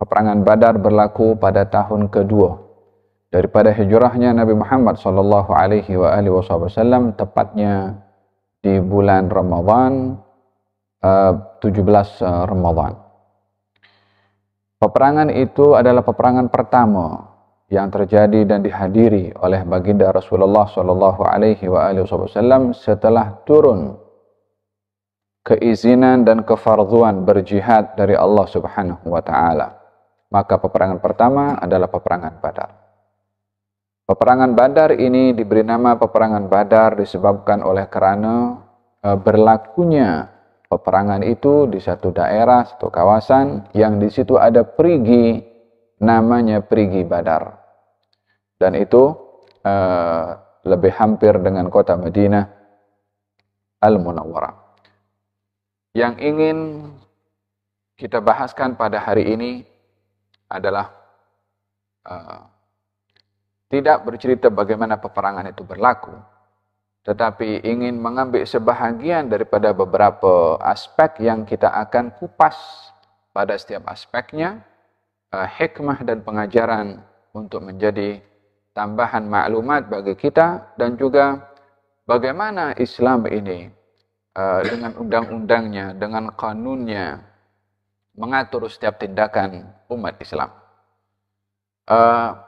peperangan Badar berlaku pada tahun kedua daripada hijrahnya Nabi Muhammad sallallahu alaihi wa alihi wasallam tepatnya di bulan Ramadan 17 eh, eh, Ramadan. Peperangan itu adalah peperangan pertama yang terjadi dan dihadiri oleh baginda Rasulullah sallallahu alaihi wa alihi wasallam setelah turun keizinan dan kefarduan berjihad dari Allah Subhanahu wa taala. Maka peperangan pertama adalah peperangan Badar. Peperangan Badar ini diberi nama peperangan Badar disebabkan oleh karena eh, berlakunya peperangan itu di satu daerah, satu kawasan yang di situ ada perigi namanya perigi Badar. Dan itu eh, lebih hampir dengan kota Madinah Al-Munawwarah. Yang ingin kita bahaskan pada hari ini adalah uh, tidak bercerita bagaimana peperangan itu berlaku, tetapi ingin mengambil sebahagian daripada beberapa aspek yang kita akan kupas pada setiap aspeknya, uh, hikmah dan pengajaran untuk menjadi tambahan maklumat bagi kita dan juga bagaimana Islam ini uh, dengan undang-undangnya, dengan kanunnya, mengatur setiap tindakan umat Islam. Uh,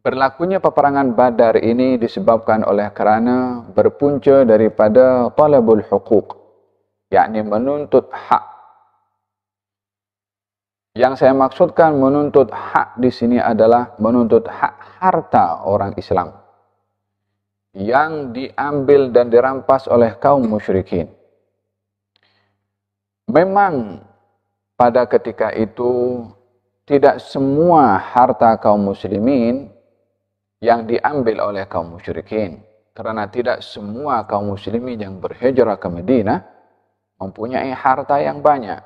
berlakunya peperangan Badar ini disebabkan oleh kerana berpunca daripada talabul hukuk, yakni menuntut hak. Yang saya maksudkan menuntut hak di sini adalah menuntut hak harta orang Islam yang diambil dan dirampas oleh kaum musyrikin. Memang pada ketika itu tidak semua harta kaum muslimin yang diambil oleh kaum musyrikin karena tidak semua kaum muslimin yang berhijrah ke Madinah mempunyai harta yang banyak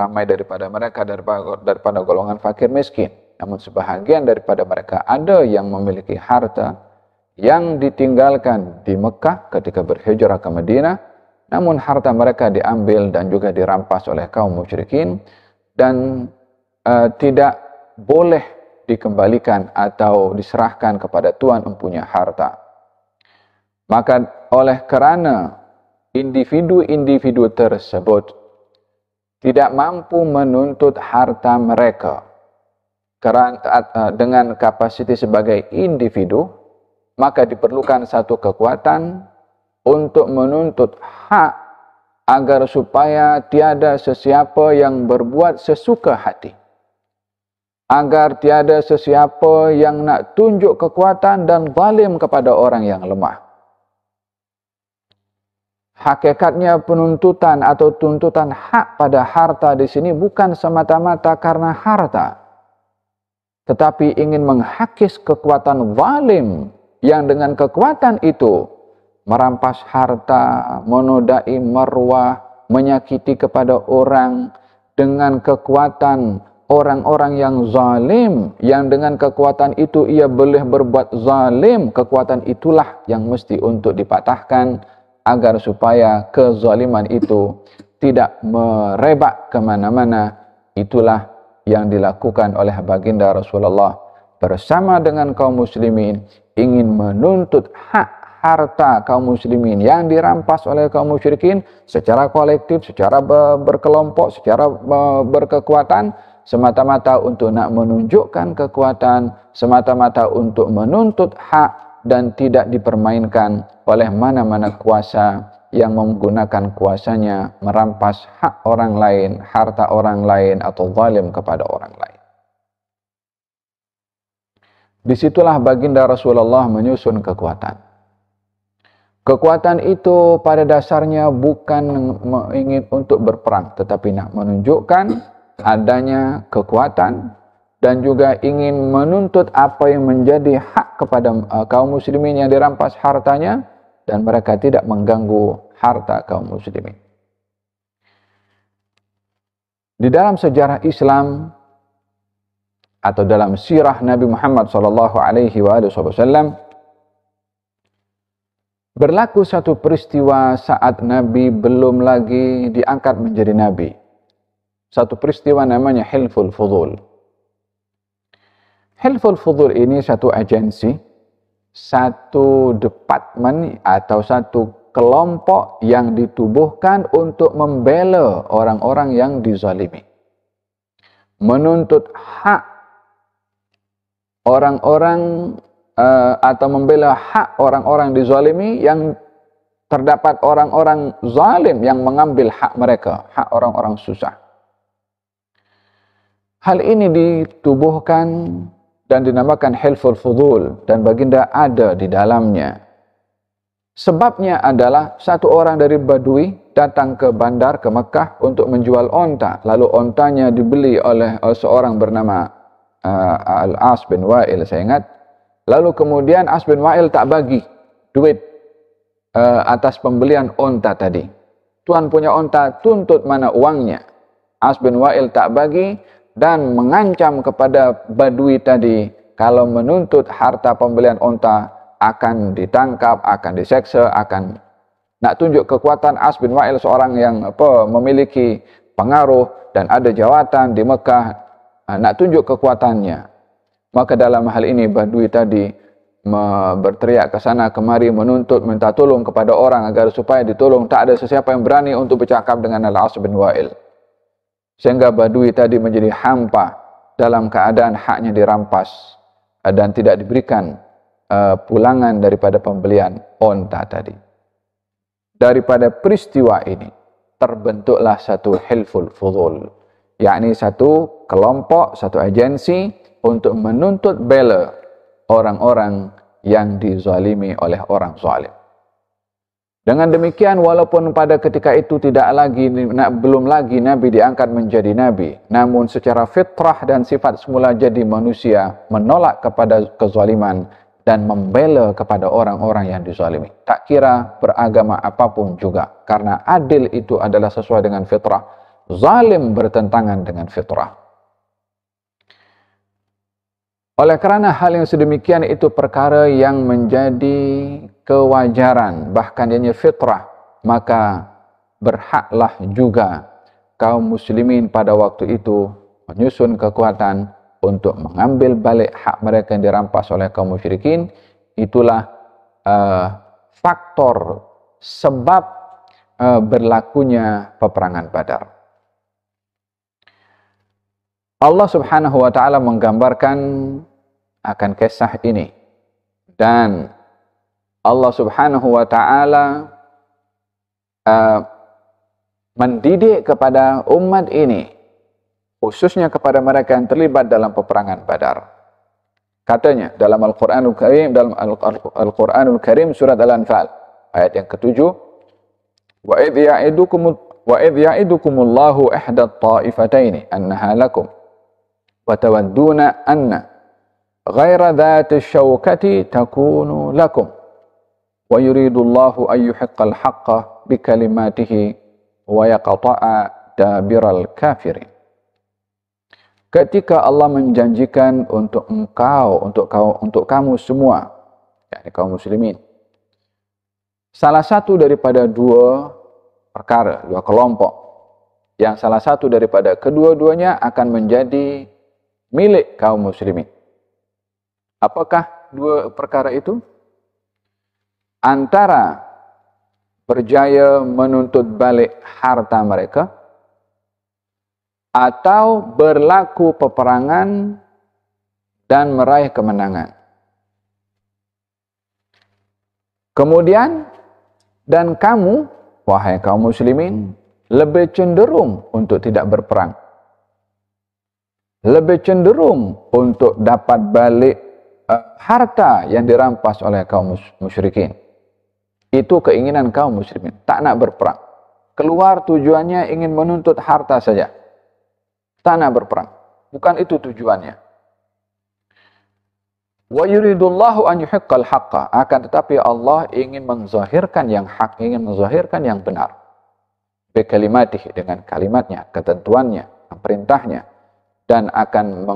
ramai daripada mereka daripada golongan fakir miskin namun sebahagian daripada mereka ada yang memiliki harta yang ditinggalkan di Mekah ketika berhijrah ke Madinah Namun harta mereka diambil dan juga dirampas oleh kaum musyrikin dan uh, tidak boleh dikembalikan atau diserahkan kepada tuan empunya harta. Maka oleh kerana individu-individu tersebut tidak mampu menuntut harta mereka eh, dengan kapasiti sebagai individu, maka diperlukan satu kekuatan untuk menuntut hak agar supaya tiada sesiapa yang berbuat sesuka hati. Agar tiada sesiapa yang nak tunjuk kekuatan dan zalim kepada orang yang lemah. Hakikatnya penuntutan atau tuntutan hak pada harta di sini bukan semata-mata karena harta. Tetapi ingin menghakis kekuatan zalim yang dengan kekuatan itu merampas harta, menodai meruah, menyakiti kepada orang dengan kekuatan orang-orang yang zalim yang dengan kekuatan itu ia boleh berbuat zalim kekuatan itulah yang mesti untuk dipatahkan agar supaya kezaliman itu tidak merebak ke mana-mana itulah yang dilakukan oleh baginda Rasulullah bersama dengan kaum muslimin ingin menuntut hak harta kaum muslimin yang dirampas oleh kaum musyrikin secara kolektif, secara berkelompok, secara berkekuatan semata-mata untuk nak menunjukkan kekuatan, semata-mata untuk menuntut hak dan tidak dipermainkan oleh mana-mana kuasa yang menggunakan kuasanya merampas hak orang lain, harta orang lain atau zalim kepada orang lain. Disitulah baginda Rasulullah menyusun kekuatan. Kekuatan itu pada dasarnya bukan ingin untuk berperang tetapi nak menunjukkan adanya kekuatan dan juga ingin menuntut apa yang menjadi hak kepada uh, kaum muslimin yang dirampas hartanya dan mereka tidak mengganggu harta kaum muslimin. Di dalam sejarah Islam atau dalam sirah Nabi Muhammad sallallahu alaihi wasallam Berlaku satu peristiwa saat Nabi belum lagi diangkat menjadi Nabi. Satu peristiwa namanya Hilful Fudul. Hilful Fudul ini satu agensi, satu departemen atau satu kelompok yang ditubuhkan untuk membela orang-orang yang dizalimi. Menuntut hak orang-orang Eh, atau membela hak orang-orang dizalimi yang terdapat orang-orang zalim yang mengambil hak mereka, hak orang-orang susah. Hal ini ditubuhkan dan dinamakan helful fudul dan baginda ada di dalamnya. Sebabnya adalah satu orang dari Badui datang ke bandar ke Mekah untuk menjual onta. Lalu ontanya dibeli oleh seorang bernama uh, Al-As bin Wa'il, saya ingat. Lalu kemudian As bin Wa'il tak bagi duit uh, atas pembelian onta tadi. Tuhan punya onta, tuntut mana uangnya. As bin Wa'il tak bagi dan mengancam kepada badui tadi, kalau menuntut harta pembelian onta, akan ditangkap, akan diseksa, akan nak tunjuk kekuatan As bin Wa'il seorang yang apa, memiliki pengaruh dan ada jawatan di Mekah, eh, nak tunjuk kekuatannya. Maka dalam hal ini Badui tadi berteriak ke sana kemari menuntut minta tolong kepada orang agar supaya ditolong tak ada sesiapa yang berani untuk bercakap dengan Al-As bin Wa'il sehingga Badui tadi menjadi hampa dalam keadaan haknya dirampas dan tidak diberikan uh, pulangan daripada pembelian onta tadi daripada peristiwa ini terbentuklah satu hilful fudul yakni satu kelompok, satu agensi untuk menuntut bela orang-orang yang dizalimi oleh orang zalim. Dengan demikian walaupun pada ketika itu tidak lagi belum lagi nabi diangkat menjadi nabi, namun secara fitrah dan sifat semula jadi manusia menolak kepada kezaliman dan membela kepada orang-orang yang dizalimi. Tak kira beragama apapun juga karena adil itu adalah sesuai dengan fitrah. Zalim bertentangan dengan fitrah. Oleh kerana hal yang sedemikian itu perkara yang menjadi kewajaran, bahkan ianya fitrah, maka berhaklah juga kaum muslimin pada waktu itu menyusun kekuatan untuk mengambil balik hak mereka yang dirampas oleh kaum musyrikin. Itulah uh, faktor sebab uh, berlakunya peperangan badar. Allah Subhanahu wa taala menggambarkan akan kisah ini dan Allah Subhanahu wa taala uh, mendidik kepada umat ini khususnya kepada mereka yang terlibat dalam peperangan Badar. Katanya dalam Al-Qur'anul Karim dalam Al-Qur'anul Karim surat Al-Anfal ayat yang ketujuh wa idh ya'idukum wa idh ya'idukumullahu ihda at-ta'ifataini annaha lakum وتودون أن غير ذات الشوكة تكون لكم ويريد الله أن يحق الحق بكلماته ويقطع دابر الكافرين Ketika Allah menjanjikan untuk engkau, untuk kau, untuk kamu semua, yakni kaum muslimin, salah satu daripada dua perkara, dua kelompok, yang salah satu daripada kedua-duanya akan menjadi milik kaum muslimin. Apakah dua perkara itu? Antara berjaya menuntut balik harta mereka atau berlaku peperangan dan meraih kemenangan. Kemudian, dan kamu, wahai kaum muslimin, lebih cenderung untuk tidak berperang lebih cenderung untuk dapat balik uh, harta yang dirampas oleh kaum musyrikin. Itu keinginan kaum musyrikin, tak nak berperang. Keluar tujuannya ingin menuntut harta saja. Tak nak berperang. Bukan itu tujuannya. Wa yuridullahu an yuhiqqal haqqa. Akan tetapi Allah ingin menzahirkan yang hak, ingin menzahirkan yang benar. Bekalimatih dengan kalimatnya, ketentuannya, perintahnya. dan akan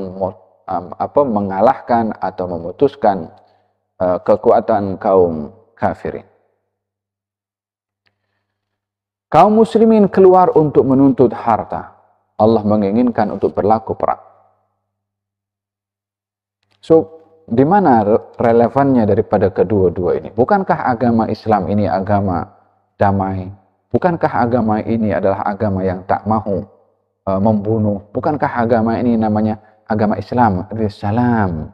apa, mengalahkan atau memutuskan uh, kekuatan kaum kafirin. Kaum muslimin keluar untuk menuntut harta. Allah menginginkan untuk berlaku perang. So, di mana relevannya daripada kedua-dua ini? Bukankah agama Islam ini agama damai? Bukankah agama ini adalah agama yang tak mahu Uh, membunuh. Bukankah agama ini namanya agama Islam? Salam.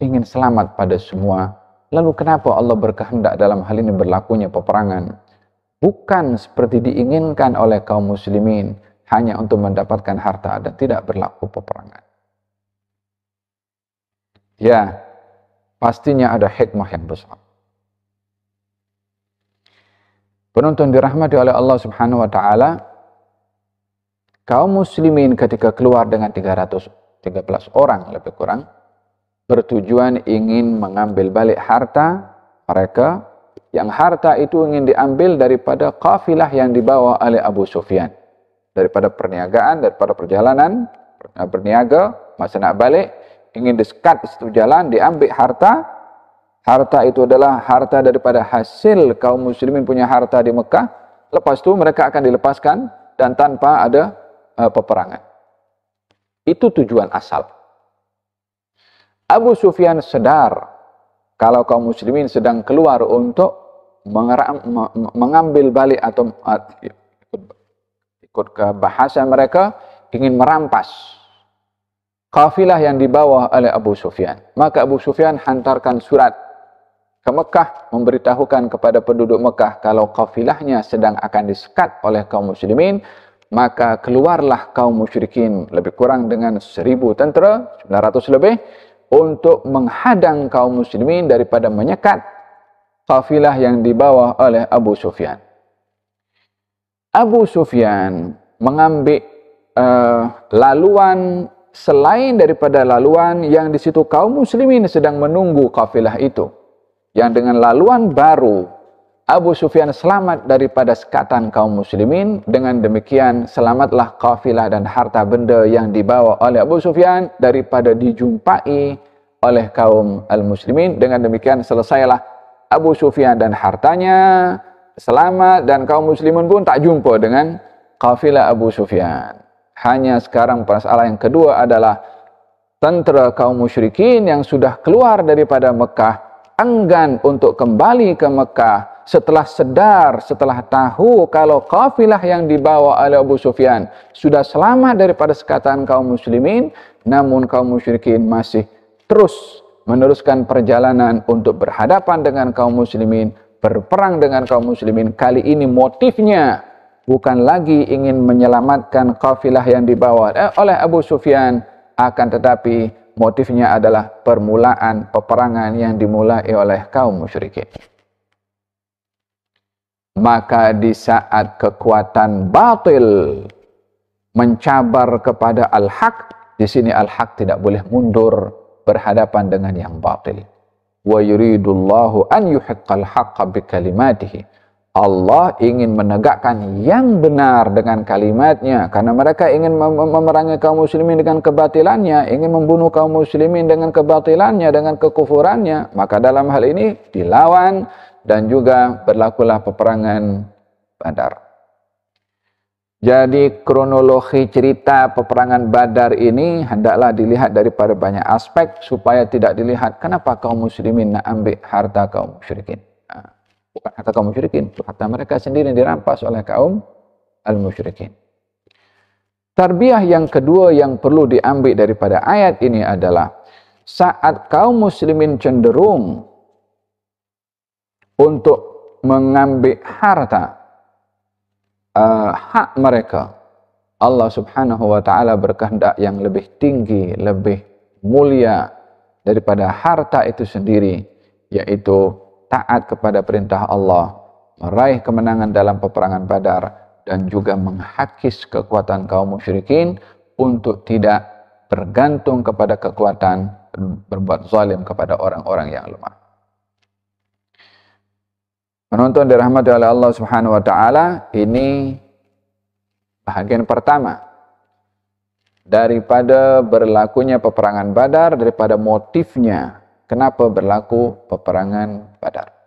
Ingin selamat pada semua. Lalu kenapa Allah berkehendak dalam hal ini berlakunya peperangan? Bukan seperti diinginkan oleh kaum muslimin hanya untuk mendapatkan harta dan tidak berlaku peperangan. Ya, pastinya ada hikmah yang besar. Penonton dirahmati oleh Allah Subhanahu wa taala, kaum muslimin ketika keluar dengan 313 orang lebih kurang bertujuan ingin mengambil balik harta mereka yang harta itu ingin diambil daripada kafilah yang dibawa oleh Abu Sufyan daripada perniagaan daripada perjalanan berniaga masa nak balik ingin disekat di situ jalan diambil harta harta itu adalah harta daripada hasil kaum muslimin punya harta di Mekah lepas itu mereka akan dilepaskan dan tanpa ada uh, peperangan. Itu tujuan asal. Abu Sufyan sedar kalau kaum muslimin sedang keluar untuk mengambil balik atau eh, ikut ke bahasa mereka ingin merampas kafilah yang dibawa oleh Abu Sufyan. Maka Abu Sufyan hantarkan surat ke Mekah memberitahukan kepada penduduk Mekah kalau kafilahnya sedang akan disekat oleh kaum muslimin, maka keluarlah kaum musyrikin lebih kurang dengan seribu tentera, 900 lebih, untuk menghadang kaum muslimin daripada menyekat kafilah yang dibawa oleh Abu Sufyan. Abu Sufyan mengambil uh, laluan selain daripada laluan yang di situ kaum muslimin sedang menunggu kafilah itu. Yang dengan laluan baru Abu Sufyan selamat daripada sekatan kaum muslimin dengan demikian selamatlah kafilah dan harta benda yang dibawa oleh Abu Sufyan daripada dijumpai oleh kaum al-muslimin dengan demikian selesailah Abu Sufyan dan hartanya selamat dan kaum muslimin pun tak jumpa dengan kafilah Abu Sufyan hanya sekarang masalah yang kedua adalah tentera kaum musyrikin yang sudah keluar daripada Mekah enggan untuk kembali ke Mekah setelah sedar, setelah tahu kalau kafilah yang dibawa oleh Abu Sufyan sudah selamat daripada sekatan kaum muslimin, namun kaum musyrikin masih terus meneruskan perjalanan untuk berhadapan dengan kaum muslimin, berperang dengan kaum muslimin. Kali ini motifnya bukan lagi ingin menyelamatkan kafilah yang dibawa eh, oleh Abu Sufyan, akan tetapi motifnya adalah permulaan peperangan yang dimulai oleh kaum musyrikin maka di saat kekuatan batil mencabar kepada al-haq di sini al-haq tidak boleh mundur berhadapan dengan yang batil wa yuridullahu an yuhiqqal haqqa bi kalimatihi Allah ingin menegakkan yang benar dengan kalimatnya karena mereka ingin memerangi kaum muslimin dengan kebatilannya ingin membunuh kaum muslimin dengan kebatilannya dengan kekufurannya maka dalam hal ini dilawan dan juga berlakulah peperangan Badar. Jadi kronologi cerita peperangan Badar ini hendaklah dilihat daripada banyak aspek supaya tidak dilihat kenapa kaum muslimin nak ambil harta kaum musyrikin. Ha, bukan harta kaum musyrikin, harta mereka sendiri dirampas oleh kaum al-musyrikin. Tarbiyah yang kedua yang perlu diambil daripada ayat ini adalah saat kaum muslimin cenderung untuk mengambil harta uh, hak mereka Allah Subhanahu wa taala berkehendak yang lebih tinggi lebih mulia daripada harta itu sendiri yaitu taat kepada perintah Allah meraih kemenangan dalam peperangan Badar dan juga menghakis kekuatan kaum musyrikin untuk tidak bergantung kepada kekuatan berbuat zalim kepada orang-orang yang lemah. Menonton dirahmati oleh Allah Subhanahu wa taala, ini bagian pertama daripada berlakunya peperangan Badar, daripada motifnya kenapa berlaku peperangan Badar.